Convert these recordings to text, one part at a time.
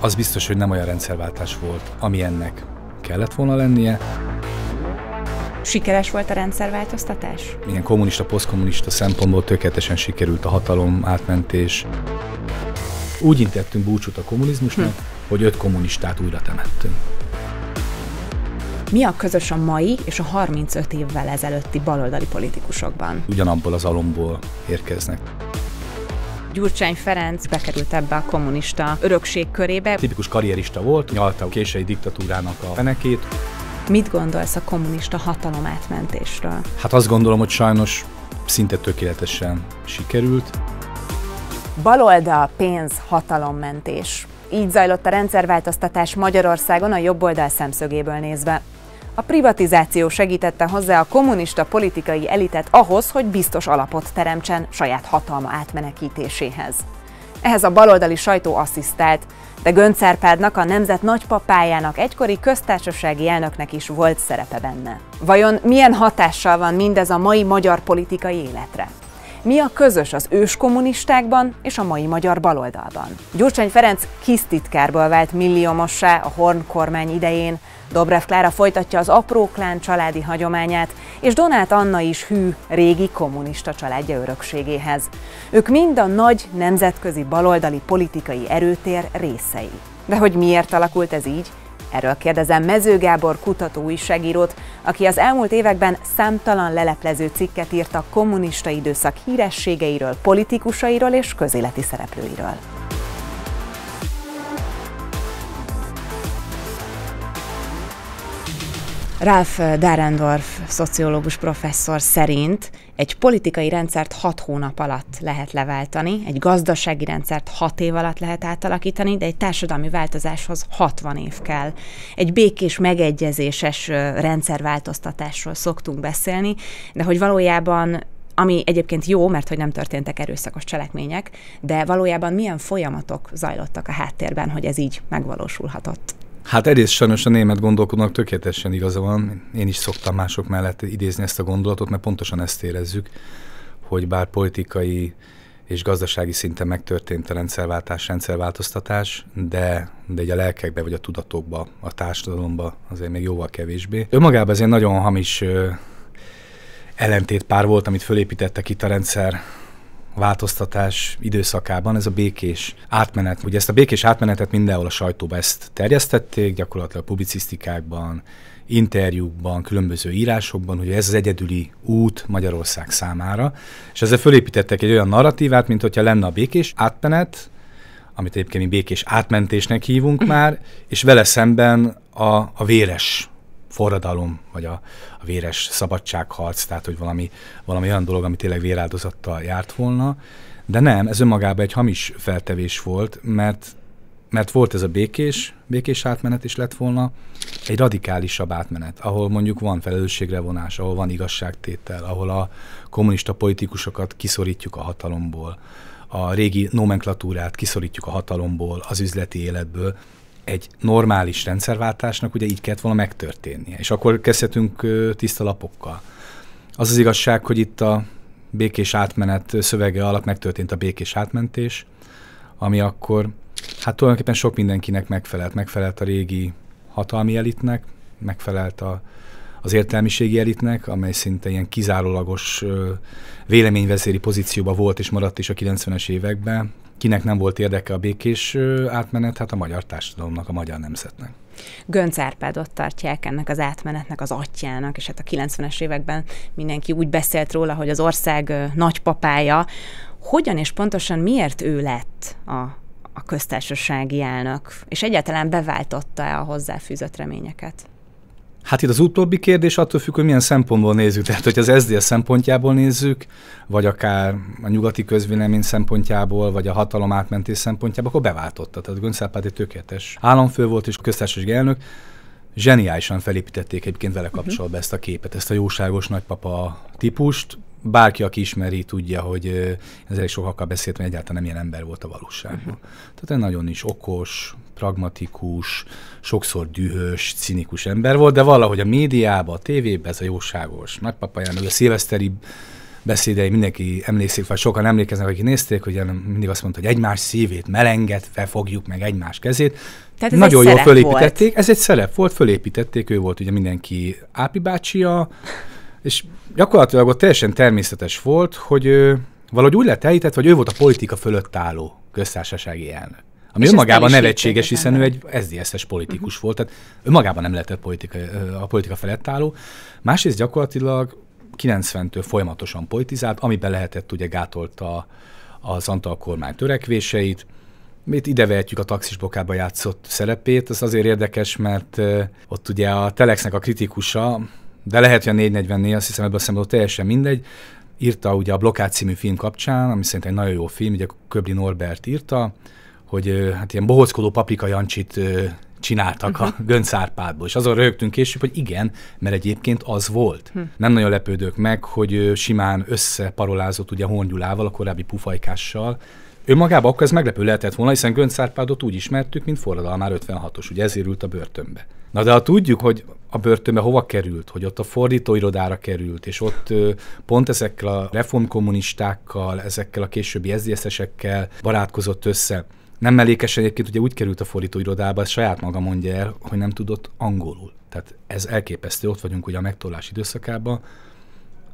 Az biztos, hogy nem olyan rendszerváltás volt, ami ennek kellett volna lennie. Sikeres volt a rendszerváltoztatás? Ilyen kommunista, posztkommunista szempontból tökéletesen sikerült a hatalom átmentés. Úgy intettünk búcsút a kommunizmusnak, hm. hogy öt kommunistát újra temettünk. Mi a közös a mai és a 35 évvel ezelőtti baloldali politikusokban? Ugyanabból az alomból érkeznek. Gyurcsány Ferenc bekerült ebbe a kommunista örökség körébe. Tipikus karrierista volt, nyalta a késői diktatúrának a fenekét. Mit gondolsz a kommunista hatalom átmentésről? Hát azt gondolom, hogy sajnos szinte tökéletesen sikerült. a pénz, hatalommentés. Így zajlott a rendszerváltoztatás Magyarországon a jobboldal szemszögéből nézve. A privatizáció segítette hozzá a kommunista politikai elitet ahhoz, hogy biztos alapot teremtsen saját hatalma átmenekítéséhez. Ehhez a baloldali sajtó asszisztált, de Gönc a nemzet nagypapájának, egykori köztársasági elnöknek is volt szerepe benne. Vajon milyen hatással van mindez a mai magyar politikai életre? Mi a közös az őskommunistákban és a mai magyar baloldalban? Gyurcsány Ferenc kis titkárból vált milliómossá a Horn kormány idején, Dobrev Klára folytatja az apró klán családi hagyományát, és Donát Anna is hű régi kommunista családja örökségéhez. Ők mind a nagy nemzetközi baloldali politikai erőtér részei. De hogy miért alakult ez így, Erről kérdezem Mező Gábor kutató újságírót, aki az elmúlt években számtalan leleplező cikket írt a kommunista időszak hírességeiről, politikusairól és közéleti szereplőiről. Ralph Darendorf szociológus professzor szerint egy politikai rendszert hat hónap alatt lehet leváltani, egy gazdasági rendszert hat év alatt lehet átalakítani, de egy társadalmi változáshoz 60 év kell. Egy békés, megegyezéses rendszerváltoztatásról szoktunk beszélni, de hogy valójában ami egyébként jó, mert hogy nem történtek erőszakos cselekmények, de valójában milyen folyamatok zajlottak a háttérben, hogy ez így megvalósulhatott. Hát egyrészt sajnos a német gondolkodnak tökéletesen igaza van. Én is szoktam mások mellett idézni ezt a gondolatot, mert pontosan ezt érezzük, hogy bár politikai és gazdasági szinten megtörtént a rendszerváltás, rendszerváltoztatás, de, de egy a lelkekbe vagy a tudatokba, a társadalomba azért még jóval kevésbé. Önmagában ez egy nagyon hamis ö, ellentétpár volt, amit fölépítettek itt a rendszer változtatás időszakában, ez a békés átmenet. Ugye ezt a békés átmenetet mindenhol a sajtóba ezt terjesztették, gyakorlatilag publicisztikákban, interjúkban, különböző írásokban, hogy ez az egyedüli út Magyarország számára, és ezzel fölépítettek egy olyan narratívát, mint hogyha lenne a békés átmenet, amit egyébként mi békés átmentésnek hívunk már, és vele szemben a, a véres forradalom, vagy a, a véres szabadságharc, tehát hogy valami, valami olyan dolog, ami tényleg véráldozattal járt volna. De nem, ez önmagában egy hamis feltevés volt, mert mert volt ez a békés, békés átmenet is lett volna, egy radikálisabb átmenet, ahol mondjuk van felelősségre vonás, ahol van igazságtétel, ahol a kommunista politikusokat kiszorítjuk a hatalomból, a régi nomenklatúrát kiszorítjuk a hatalomból, az üzleti életből, egy normális rendszerváltásnak ugye így kellett volna megtörténnie, és akkor kezdhetünk tiszta lapokkal. Az az igazság, hogy itt a békés átmenet szövege alatt megtörtént a békés átmentés, ami akkor, hát tulajdonképpen sok mindenkinek megfelelt. Megfelelt a régi hatalmi elitnek, megfelelt a, az értelmiségi elitnek, amely szinte ilyen kizárólagos véleményvezéri pozícióba volt és maradt is a 90-es években, kinek nem volt érdeke a békés átmenet, hát a magyar társadalomnak, a magyar nemzetnek. Gönc Árpádot tartják ennek az átmenetnek az atyának, és hát a 90-es években mindenki úgy beszélt róla, hogy az ország nagypapája. Hogyan és pontosan miért ő lett a, a köztársasági elnök, és egyáltalán beváltotta-e a hozzáfűzött reményeket? Hát itt az utóbbi kérdés attól függ, hogy milyen szempontból nézzük. Tehát, hogy az SZDSZ szempontjából nézzük, vagy akár a nyugati közvélemény szempontjából, vagy a hatalom átmentés szempontjából, akkor beváltotta. Tehát Gönc egy tökéletes államfő volt és köztársasági elnök. Zseniálisan felépítették egyébként vele kapcsolatban uh-huh. ezt a képet, ezt a jóságos nagypapa típust. Bárki, aki ismeri, tudja, hogy ezzel sokakkal mert egyáltalán nem ilyen ember volt a valóságban. Uh-huh. Tehát nagyon is okos, pragmatikus, sokszor dühös, cinikus ember volt, de valahogy a médiában, a tévében ez a jóságos nagypapaján, ez a szilveszteri beszédei mindenki emlékszik, vagy sokan emlékeznek, akik nézték, hogy mindig azt mondta, hogy egymás szívét melenget, fogjuk meg egymás kezét. Tehát ez Nagyon jól fölépítették, volt. ez egy szerep volt, fölépítették, ő volt ugye mindenki Ápi bácsia, és gyakorlatilag ott teljesen természetes volt, hogy ő valahogy úgy lett elített, hogy ő volt a politika fölött álló köztársasági elnök. Ami és önmagában nevetséges, hiszen ő egy SZDSZ-es politikus uh-huh. volt, tehát önmagában nem lehetett politika, a politika felett álló. Másrészt gyakorlatilag 90-től folyamatosan politizált, amiben lehetett ugye gátolta az Antal kormány törekvéseit, ide vehetjük a taxisbokába játszott szerepét, ez azért érdekes, mert ott ugye a Telexnek a kritikusa, de lehet, hogy a 444, azt hiszem ebből szemben teljesen mindegy, írta ugye a Blokád című film kapcsán, ami szerintem egy nagyon jó film, ugye Köbli Norbert írta, hogy hát ilyen bohózkodó paprika Jancsit csináltak uh-huh. a mhm. Göncárpádból, és azon rögtünk később, hogy igen, mert egyébként az volt. Uh-huh. Nem nagyon lepődök meg, hogy simán összeparolázott ugye Hongyulával, a korábbi pufajkással, Önmagában akkor ez meglepő lehetett volna, hiszen Gönc úgy ismertük, mint forradalmár 56-os, ugye ezért ült a börtönbe. Na de ha tudjuk, hogy a börtönbe hova került, hogy ott a fordítóirodára került, és ott pont ezekkel a reformkommunistákkal, ezekkel a későbbi sds barátkozott össze, nem mellékes egyébként, ugye úgy került a fordítóirodába, ez saját maga mondja el, hogy nem tudott angolul. Tehát ez elképesztő, ott vagyunk ugye a megtolás időszakában,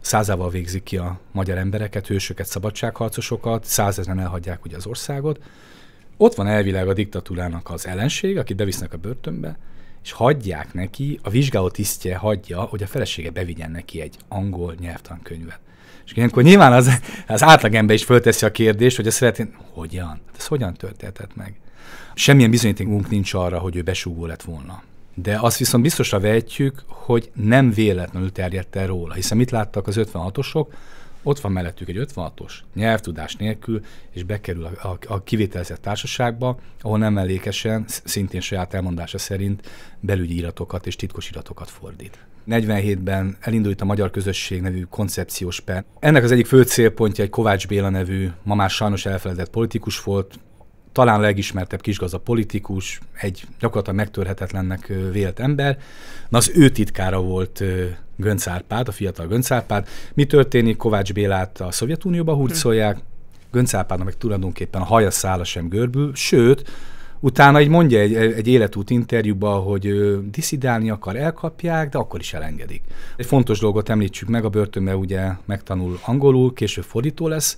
százával végzik ki a magyar embereket, hősöket, szabadságharcosokat, százezren elhagyják ugye az országot. Ott van elvileg a diktatúrának az ellenség, akit bevisznek a börtönbe, és hagyják neki, a vizsgáló tisztje hagyja, hogy a felesége bevigyen neki egy angol nyelvtankönyvet. És ilyenkor nyilván az, az átlagember is fölteszi a kérdést, hogy ezt szeretném, hogyan? Hát ez hogyan történhetett meg? Semmilyen bizonyítékunk nincs arra, hogy ő besúgó lett volna. De azt viszont biztosra vehetjük, hogy nem véletlenül terjedt el róla, hiszen mit láttak az 56-osok? Ott van mellettük egy 56-os, nyelvtudás nélkül, és bekerül a, a, a kivételezett társaságba, ahol nem mellékesen, szintén saját elmondása szerint belügyi iratokat és titkos iratokat fordít. 47-ben elindult a Magyar Közösség nevű koncepciós per. Ennek az egyik fő célpontja egy Kovács Béla nevű, ma már sajnos elfeledett politikus volt, talán legismertebb kisgaza politikus, egy gyakorlatilag megtörhetetlennek vélt ember. Na az ő titkára volt Gönc Árpád, a fiatal Gönc Árpád. Mi történik? Kovács Bélát a Szovjetunióba hurcolják, Gönc Árpádnak meg tulajdonképpen a haja sem görbül, sőt, Utána egy mondja egy, egy életút interjúban, hogy diszidálni akar, elkapják, de akkor is elengedik. Egy fontos dolgot említsük meg, a börtönbe ugye megtanul angolul, később fordító lesz,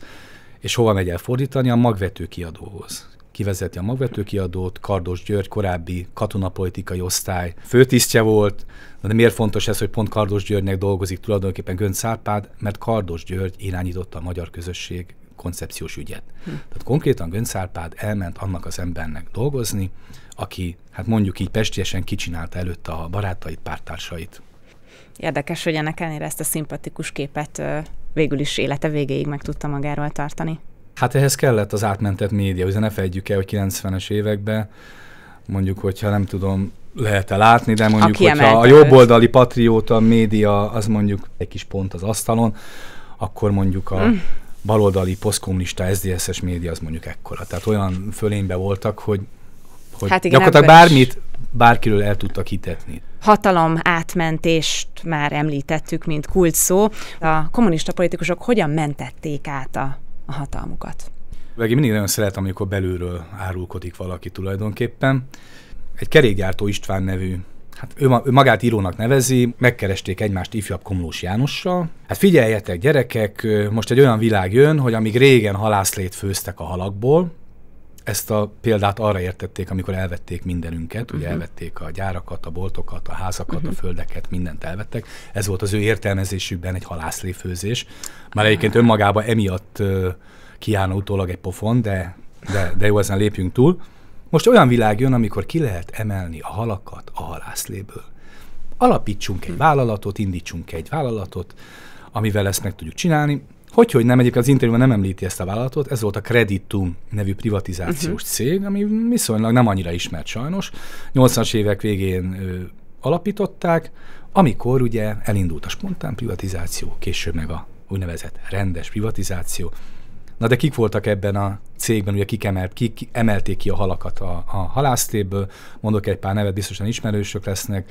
és hova megy el fordítani? A magvető kiadóhoz kivezeti a magvetőkiadót, Kardos György korábbi katonapolitikai osztály főtisztje volt, de miért fontos ez, hogy pont Kardos Györgynek dolgozik tulajdonképpen Gönc Árpád, mert Kardos György irányította a magyar közösség koncepciós ügyet. Hm. Tehát konkrétan Göncálpád elment annak az embernek dolgozni, aki, hát mondjuk így pestiesen kicsinálta előtte a barátait, pártársait. Érdekes, hogy ennek ellenére ezt a szimpatikus képet végül is élete végéig meg tudta magáról tartani. Hát ehhez kellett az átmentett média, ugye ne fejtjük el, hogy 90-es években mondjuk, hogyha nem tudom, lehet-e látni, de mondjuk, Aki hogyha a jobboldali patrióta média, az mondjuk egy kis pont az asztalon, akkor mondjuk a, mm baloldali, posztkommunista, SZDSZ-es média az mondjuk ekkora. Tehát olyan fölénybe voltak, hogy, hogy hát igen, gyakorlatilag bármit bárkiről el tudtak hitetni. Hatalom átmentést már említettük, mint kult szó. A kommunista politikusok hogyan mentették át a, a hatalmukat? Meg én mindig nagyon szeretem, amikor belülről árulkodik valaki tulajdonképpen. Egy kerékgyártó István nevű hát ő, ő magát írónak nevezi, megkeresték egymást ifjabb Komlós Jánossal. Hát figyeljetek gyerekek, most egy olyan világ jön, hogy amíg régen halászlét főztek a halakból, ezt a példát arra értették, amikor elvették mindenünket, uh-huh. ugye mhm. elvették a gyárakat, a boltokat, a házakat, uh-huh. a mhm. földeket, mindent elvettek. Ez volt az ő értelmezésükben egy halászléfőzés. Már egyébként önmagában emiatt uh, kiállna utólag egy pofon, de, de, de jó, ezen lépjünk túl. Most olyan világ jön, amikor ki lehet emelni a halakat a halászléből. Alapítsunk egy vállalatot, indítsunk egy vállalatot, amivel ezt meg tudjuk csinálni. Hogy, hogy nem, egyébként az interjúban nem említi ezt a vállalatot, ez volt a Creditum nevű privatizációs uh-huh. cég, ami viszonylag nem annyira ismert sajnos. 80-as évek végén ö, alapították, amikor ugye elindult a spontán privatizáció, később meg a úgynevezett rendes privatizáció, Na de kik voltak ebben a cégben, ugye kik, emelt, kik emelték ki a halakat a, a halásztéből, mondok egy pár nevet, biztosan ismerősök lesznek,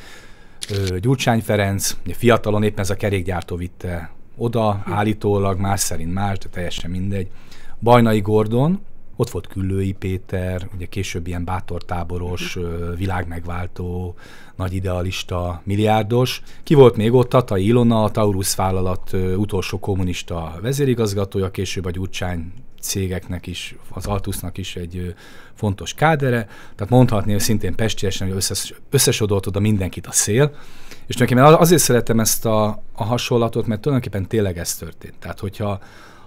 Gyurcsány Ferenc, fiatalon éppen ez a kerékgyártó vitte oda, hm. állítólag más szerint más, de teljesen mindegy. Bajnai Gordon, ott volt Küllői Péter, ugye később ilyen bátortáboros, mhm. világmegváltó, nagy idealista, milliárdos. Ki volt még ott? Tata Ilona, a Taurus vállalat utolsó kommunista vezérigazgatója, később a Gyurcsány cégeknek is, az Altusnak is egy fontos kádere, tehát mondhatni, hogy szintén pestiesen, hogy összes, összesodolt oda mindenkit a szél, és tulajdonképpen azért szeretem ezt a, a hasonlatot, mert tulajdonképpen tényleg ez történt. Tehát, hogyha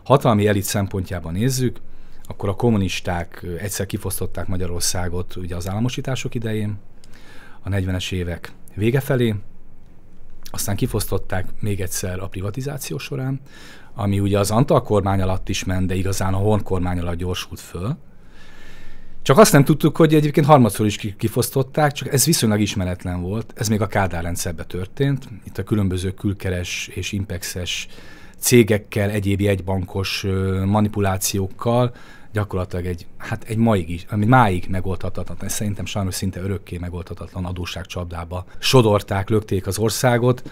hatalmi elit szempontjában nézzük, akkor a kommunisták egyszer kifosztották Magyarországot ugye az államosítások idején, a 40-es évek vége felé, aztán kifosztották még egyszer a privatizáció során, ami ugye az Antal kormány alatt is ment, de igazán a Horn kormány alatt gyorsult föl. Csak azt nem tudtuk, hogy egyébként harmadszor is kifosztották, csak ez viszonylag ismeretlen volt. Ez még a Kádár rendszerben történt. Itt a különböző külkeres és impexes cégekkel, egyéb jegybankos manipulációkkal gyakorlatilag egy, hát egy maig is, ami máig megoldhatatlan, és szerintem sajnos szinte örökké megoldhatatlan adósságcsapdába sodorták, lökték az országot.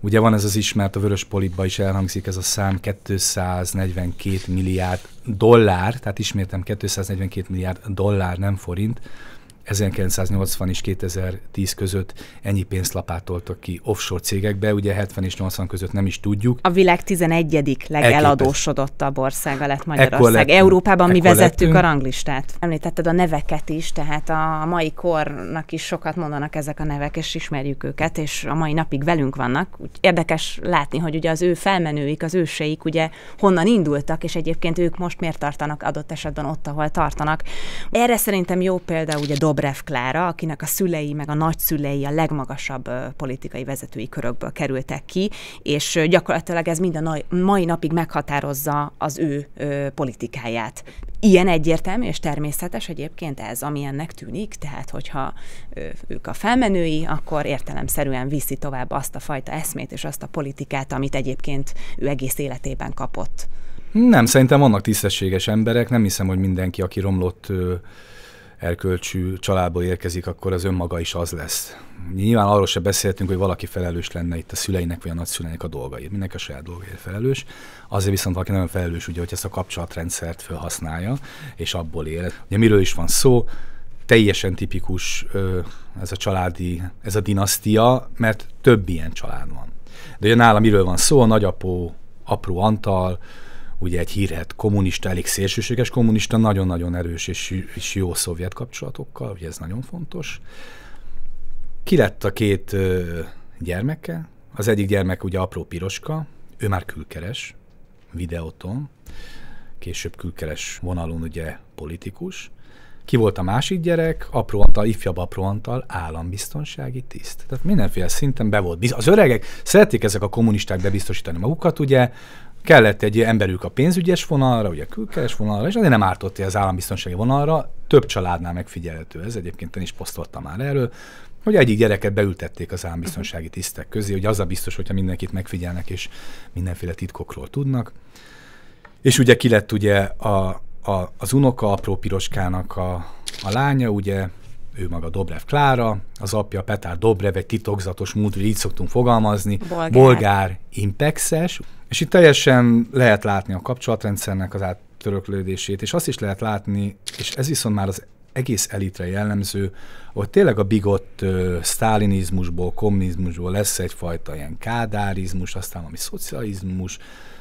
Ugye van ez az ismert, a Vörös Polipba is elhangzik ez a szám, 242 milliárd dollár, tehát ismétem 242 milliárd dollár, nem forint, 1980 és 2010 között ennyi pénzt lapátoltak ki offshore cégekbe, ugye 70 és 80 között nem is tudjuk. A világ 11. legeladósodottabb országa lett Magyarország. lett, Európában mi vezettük lettünk. a ranglistát. Említetted a neveket is, tehát a mai kornak is sokat mondanak ezek a nevek, és ismerjük őket, és a mai napig velünk vannak. Úgy érdekes látni, hogy ugye az ő felmenőik, az őseik ugye honnan indultak, és egyébként ők most miért tartanak adott esetben ott, ahol tartanak. Erre szerintem jó példa ugye Dob Dobrev Klára, akinek a szülei meg a nagyszülei a legmagasabb politikai vezetői körökből kerültek ki, és gyakorlatilag ez mind a mai napig meghatározza az ő politikáját. Ilyen egyértelmű és természetes egyébként ez, ami ennek tűnik, tehát hogyha ők a felmenői, akkor értelemszerűen viszi tovább azt a fajta eszmét és azt a politikát, amit egyébként ő egész életében kapott. Nem, szerintem vannak tisztességes emberek, nem hiszem, hogy mindenki, aki romlott erkölcsű családból érkezik, akkor az önmaga is az lesz. Nyilván arról se beszéltünk, hogy valaki felelős lenne itt a szüleinek vagy a nagyszüleinek a dolgaért. Mindenki a saját dolgaért felelős. Azért viszont valaki nagyon felelős, ugye, hogy ezt a kapcsolatrendszert felhasználja, és abból él. Ugye miről is van szó? Teljesen tipikus ez a családi, ez a dinasztia, mert több ilyen család van. De ugye nálam miről van szó? A nagyapó, apró Antal, ugye egy hírhet kommunista, elég szélsőséges kommunista, nagyon-nagyon erős és, és jó szovjet kapcsolatokkal, ugye ez nagyon fontos. Ki lett a két ö, gyermeke? Az egyik gyermek ugye apró piroska, ő már külkeres, videóton, később külkeres vonalon ugye politikus. Ki volt a másik gyerek? Apró Antal, ifjabb Apró Antal, állambiztonsági tiszt. Tehát mindenféle szinten be volt. Az öregek szerették ezek a kommunisták bebiztosítani magukat, ugye, kellett egy emberük a pénzügyes vonalra, ugye a külkeres vonalra, és azért nem ártott az állambiztonsági vonalra, több családnál megfigyelhető ez, egyébként én is posztoltam már erről, hogy egyik gyereket beültették az állambiztonsági tisztek közé, hogy az a biztos, hogyha mindenkit megfigyelnek, és mindenféle titkokról tudnak. És ugye ki lett ugye a, a, az unoka apró piroskának a, a lánya, ugye ő maga Dobrev Klára, az apja Petár Dobrev, egy titokzatos múltú, így szoktunk fogalmazni, bolgár, bolgár impexes, és itt teljesen lehet látni a kapcsolatrendszernek az áttöröklődését, és azt is lehet látni, és ez viszont már az egész elitre jellemző, hogy tényleg a bigott ö, sztálinizmusból, kommunizmusból lesz egyfajta ilyen kádárizmus, aztán ami szocializmus,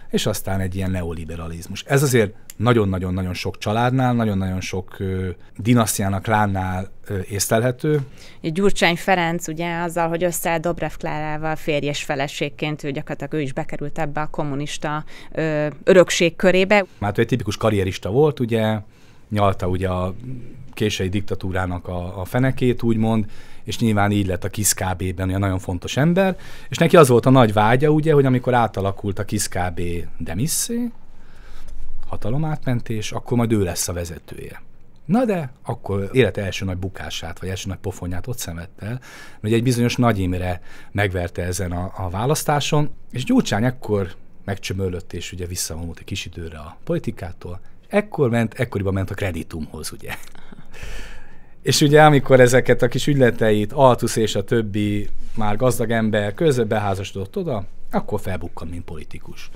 és aztán egy ilyen neoliberalizmus. Ez azért nagyon-nagyon-nagyon sok családnál, nagyon-nagyon sok dinasziának dinasztiának lánnál ö, észlelhető. Gyurcsány Ferenc ugye azzal, hogy össze Dobrev Klárával férjes feleségként, ő gyakorlatilag ő is bekerült ebbe a kommunista ö, örökség körébe. Már hát egy tipikus karrierista volt, ugye, nyalta ugye a késői diktatúrának a, a fenekét, úgymond, és nyilván így lett a KISZ KB-ben olyan nagyon fontos ember, és neki az volt a nagy vágya, ugye, hogy amikor átalakult a KISZ KB demisszé, hatalomátmentés, akkor majd ő lesz a vezetője. Na de akkor élet első nagy bukását, vagy első nagy pofonyát ott szemett el, hogy egy bizonyos Nagy Imre megverte ezen a, a választáson, és Gyurcsány ekkor megcsömölött, és ugye visszavonult egy kis időre a politikától, és ekkor ment, ekkoriban ment a kreditumhoz, ugye. És ugye amikor ezeket a kis ügyleteit Altusz és a többi már gazdag ember közben beházasodott oda, akkor felbukkan, mint politikus.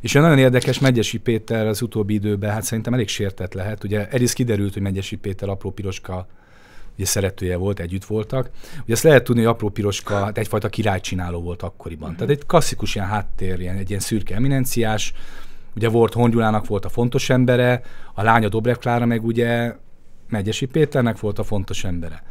És olyan nagyon érdekes Megyesi Péter az utóbbi időben, hát szerintem elég sértett lehet. Ugye egyrészt kiderült, hogy Megyesi Péter apró piroska ugye szeretője volt, együtt voltak. Ugye azt lehet tudni, hogy apró piroska hát egyfajta királycsináló volt akkoriban. Uh-huh. Tehát egy klasszikus ilyen háttér, ilyen, egy ilyen szürke eminenciás, ugye volt Hongyulának volt a fontos embere, a lánya Dobrev Klára meg ugye Megyesi Péternek volt a fontos embere.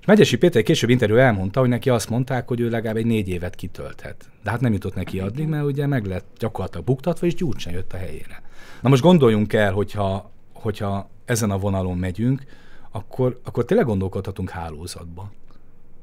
És Megyesi Péter később interjú elmondta, hogy neki azt mondták, hogy ő legalább egy négy évet kitölthet. De hát nem jutott neki addig, mert ugye meg lett gyakorlatilag buktatva, és Gyurcs sem jött a helyére. Na most gondoljunk el, hogyha, hogyha ezen a vonalon megyünk, akkor, akkor tényleg gondolkodhatunk hálózatba.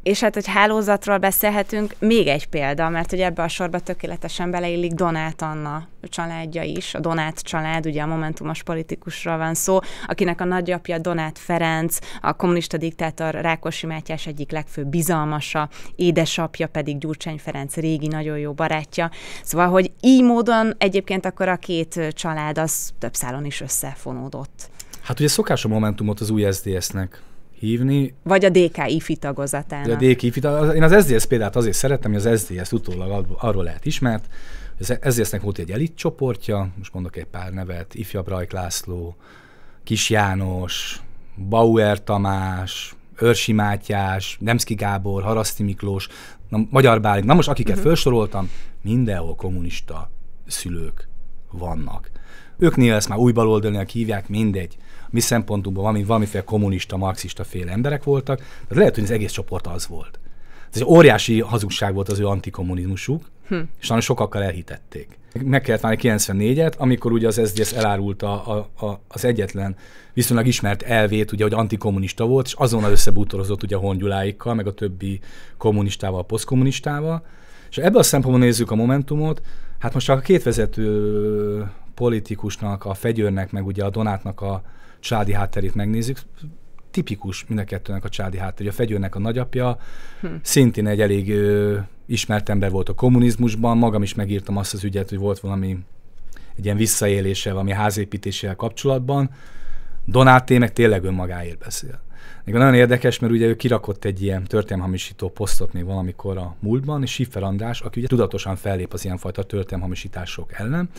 És hát, hogy hálózatról beszélhetünk, még egy példa, mert ugye ebbe a sorba tökéletesen beleillik Donát Anna családja is, a Donát család, ugye a Momentumos politikusról van szó, akinek a nagyapja Donát Ferenc, a kommunista diktátor Rákosi Mátyás egyik legfőbb bizalmasa, édesapja pedig Gyurcsány Ferenc régi nagyon jó barátja. Szóval, hogy így módon egyébként akkor a két család az több szálon is összefonódott. Hát ugye szokás a Momentumot az új SZDSZ-nek hívni. Vagy a DK IFI tagozatának. A DK IFI Én az SZDSZ példát azért szerettem, hogy az SZDSZ utólag arról lehet ismert, hogy az SZDSZ-nek volt egy elit csoportja, most mondok egy pár nevet, ifjabb Rajk László, Kis János, Bauer Tamás, Örsi Mátyás, Nemszki Gábor, Haraszti Miklós, na, Magyar Bálint, na most akiket uh-huh. felsoroltam, mindenhol kommunista szülők vannak. Őknél ezt már új baloldalnak hívják, mindegy mi szempontunkban valami, valamiféle kommunista, marxista féle emberek voltak, de lehet, hogy az egész csoport az volt. Ez egy óriási hazugság volt az ő antikommunizmusuk, hm. és nagyon sokakkal elhitették. Meg kellett válni 94-et, amikor ugye az SZDSZ elárulta a, a, az egyetlen viszonylag ismert elvét, ugye, hogy antikommunista volt, és azonnal összebútorozott ugye a hongyuláikkal, meg a többi kommunistával, posztkommunistával. És ebből a szempontból nézzük a Momentumot, hát most csak a két vezető politikusnak, a Fegyőrnek, meg ugye a Donátnak a, családi hátterét megnézzük, tipikus mind a kettőnek a családi hátterje. A fegyőnek a nagyapja hm. szintén egy elég ö, ismert ember volt a kommunizmusban, magam is megírtam azt az ügyet, hogy volt valami egy ilyen visszaélése, valami házépítéssel kapcsolatban, Donáté meg tényleg önmagáért beszél. Még nagyon érdekes, mert ugye ő kirakott egy ilyen történelmhamisító posztot még valamikor a múltban, és Siffer András, aki ugye tudatosan fellép az ilyenfajta történelmhamisítások ellen.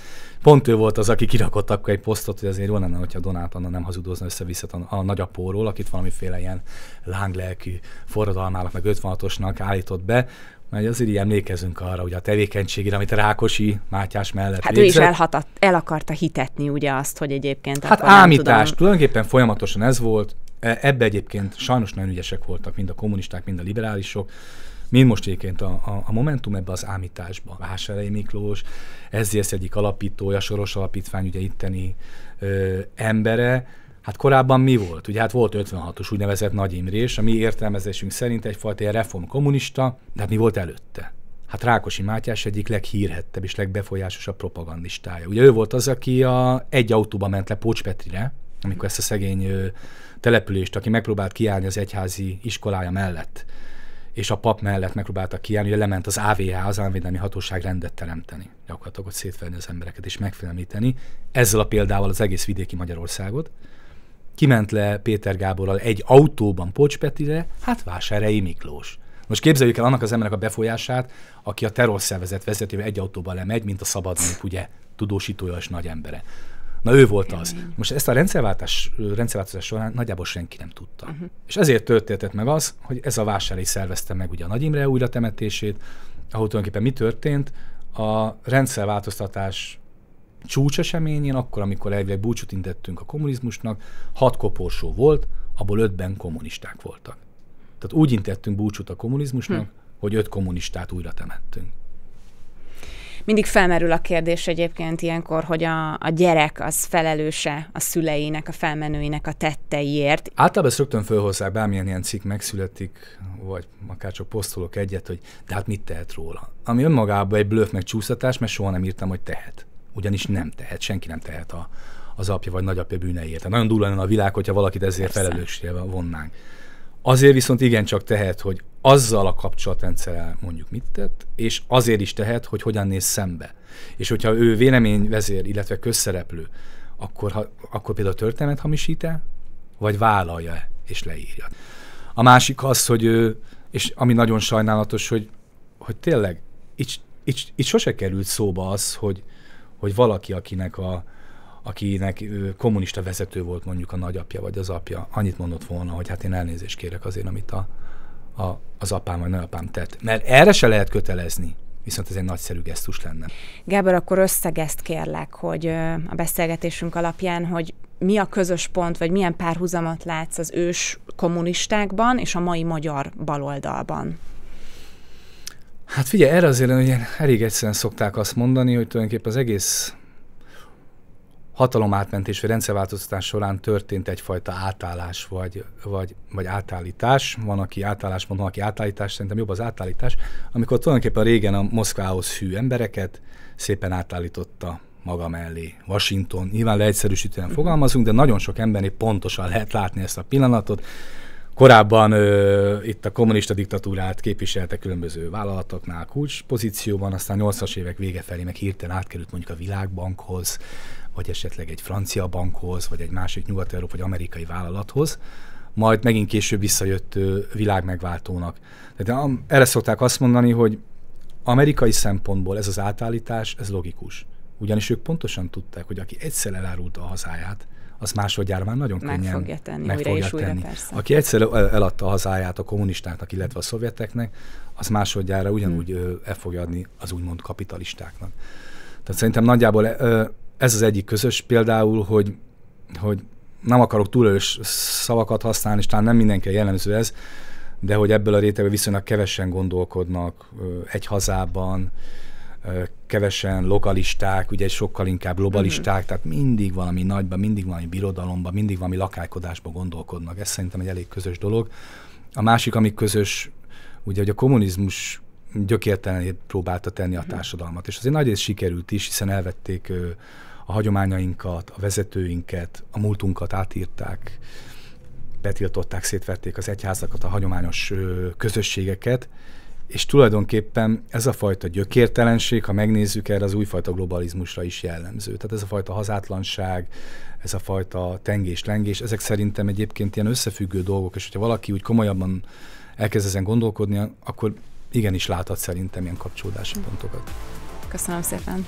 Pont ő volt az, aki kirakott akkor egy posztot, hogy azért jól lenne, hogyha Donát Anna nem hazudozna össze-vissza a nagyapóról, akit valamiféle ilyen lánglelkű forradalmának, meg 56-osnak állított be, mert azért így emlékezünk arra, hogy a tevékenységére, amit Rákosi Mátyás mellett Hát végzett, ő is elhatat, el akarta hitetni ugye azt, hogy egyébként Hát ámítás, tudom... tulajdonképpen folyamatosan ez volt, e, ebbe egyébként sajnos nagyon ügyesek voltak mind a kommunisták, mind a liberálisok, mind most egyébként a, a, a Momentum ebbe az ámításba. Vásárhelyi Miklós, ezért egyik alapítója, Soros Alapítvány ugye itteni ö, embere, Hát korábban mi volt? Ugye hát volt 56-os úgynevezett Nagy Imrés, ami értelmezésünk szerint egyfajta ilyen reform kommunista, de hát mi volt előtte? Hát Rákosi Mátyás egyik leghírhettebb és legbefolyásosabb propagandistája. Ugye ő volt az, aki a, egy autóba ment le Pócs Petrire, amikor ezt a szegény települést, aki megpróbált kiállni az egyházi iskolája mellett, és a pap mellett megpróbálta kiállni, ugye lement az AVH, az Államvédelmi Hatóság rendet teremteni, gyakorlatilag ott szétverni az embereket és megfélemlíteni, ezzel a példával az egész vidéki Magyarországot kiment le Péter Gáborral egy autóban Pocspetire, hát Vásárei Miklós. Most képzeljük el annak az embernek a befolyását, aki a terrorszervezet vezetővel egy autóban lemegy, mint a szabad nép, ugye, tudósítója és nagy embere. Na ő volt az. Most ezt a rendszerváltás, rendszerváltás során nagyjából senki nem tudta. Uh-huh. És ezért történtett meg az, hogy ez a vásárhely szervezte meg ugye a Nagy Imre újra temetését, ahol tulajdonképpen mi történt, a rendszerváltoztatás csúcseseményén, akkor, amikor elvileg búcsút intettünk a kommunizmusnak, hat koporsó volt, abból ötben kommunisták voltak. Tehát úgy intettünk búcsút a kommunizmusnak, hm. hogy öt kommunistát újra temettünk. Mindig felmerül a kérdés egyébként ilyenkor, hogy a, a gyerek az felelőse a szüleinek, a felmenőinek a tetteiért. Általában ezt rögtön fölhozzák, bármilyen ilyen cikk megszületik, vagy akár csak posztolok egyet, hogy de hát mit tehet róla? Ami önmagában egy blöf meg csúsztatás, mert soha nem írtam, hogy tehet. Ugyanis nem tehet, senki nem tehet a, az apja vagy nagyapja bűneiért. Nagyon durva lenne a világ, hogyha valakit ezért Persze. vonnánk. Azért viszont igencsak tehet, hogy azzal a kapcsolatrendszerrel mondjuk mit tett, és azért is tehet, hogy hogyan néz szembe. És hogyha ő véleményvezér, illetve közszereplő, akkor, ha, akkor például történet hamisít-e, vagy vállalja-e és leírja. A másik az, hogy ő, és ami nagyon sajnálatos, hogy, hogy tényleg itt, itt, itt sose került szóba az, hogy, hogy valaki, akinek a akinek kommunista vezető volt mondjuk a nagyapja vagy az apja, annyit mondott volna, hogy hát én elnézést kérek azért, amit a, a, az apám vagy nagyapám tett. Mert erre se lehet kötelezni, viszont ez egy nagyszerű gesztus lenne. Gábor, akkor összegezt kérlek, hogy a beszélgetésünk alapján, hogy mi a közös pont, vagy milyen párhuzamat látsz az ős kommunistákban és a mai magyar baloldalban? Hát figyelj, erre azért ugye elég egyszerűen szokták azt mondani, hogy tulajdonképpen az egész átmentés vagy rendszerváltoztatás során történt egyfajta átállás vagy, vagy, vagy átállítás. Van, aki átállás mond, van, aki átállítás, szerintem jobb az átállítás, amikor tulajdonképpen régen a Moszkvához hű embereket szépen átállította maga mellé. Washington, nyilván leegyszerűsítően fogalmazunk, de nagyon sok emberi pontosan lehet látni ezt a pillanatot, Korábban ö, itt a kommunista diktatúrát képviselte különböző vállalatoknál kulcs pozícióban, aztán 80-as évek vége felé meg hirtelen átkerült mondjuk a világbankhoz, vagy esetleg egy francia bankhoz, vagy egy másik nyugat-európai vagy amerikai vállalathoz, majd megint később visszajött ö, világmegváltónak. am, erre szokták azt mondani, hogy amerikai szempontból ez az átállítás, ez logikus. Ugyanis ők pontosan tudták, hogy aki egyszer elárulta a hazáját, az másodjára már nagyon meg könnyen fogja tenni, meg újra fogja és újra, tenni. Persze. Aki egyszer eladta a hazáját a kommunistáknak, illetve a szovjeteknek, az másodjára ugyanúgy hmm. el fogja adni az úgymond kapitalistáknak. Tehát szerintem nagyjából ez az egyik közös például, hogy, hogy nem akarok erős szavakat használni, és talán nem mindenki jellemző ez, de hogy ebből a rétegből viszonylag kevesen gondolkodnak egy hazában, kevesen lokalisták, ugye sokkal inkább globalisták, mm-hmm. tehát mindig valami nagyban, mindig valami birodalomban, mindig valami lakálkodásban gondolkodnak. Ez szerintem egy elég közös dolog. A másik, ami közös, ugye, hogy a kommunizmus gyökértelenét próbálta tenni a mhm. társadalmat, és azért nagy rész sikerült is, hiszen elvették a hagyományainkat, a vezetőinket, a múltunkat átírták, betiltották, szétverték az egyházakat, a hagyományos közösségeket, és tulajdonképpen ez a fajta gyökértelenség, ha megnézzük, erre az újfajta globalizmusra is jellemző. Tehát ez a fajta hazátlanság, ez a fajta tengés-lengés, ezek szerintem egyébként ilyen összefüggő dolgok, és hogyha valaki úgy komolyabban elkezd ezen gondolkodni, akkor igenis láthat szerintem ilyen kapcsolódási pontokat. Köszönöm szépen!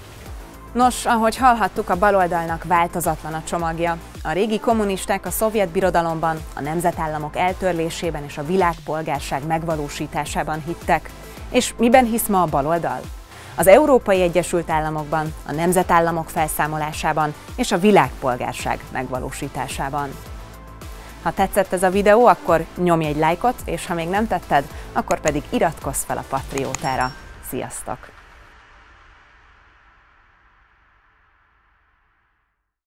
Nos, ahogy hallhattuk, a baloldalnak változatlan a csomagja. A régi kommunisták a szovjet birodalomban, a nemzetállamok eltörlésében és a világpolgárság megvalósításában hittek. És miben hisz ma a baloldal? Az Európai Egyesült Államokban, a nemzetállamok felszámolásában és a világpolgárság megvalósításában. Ha tetszett ez a videó, akkor nyomj egy lájkot, és ha még nem tetted, akkor pedig iratkozz fel a Patriótára. Sziasztok!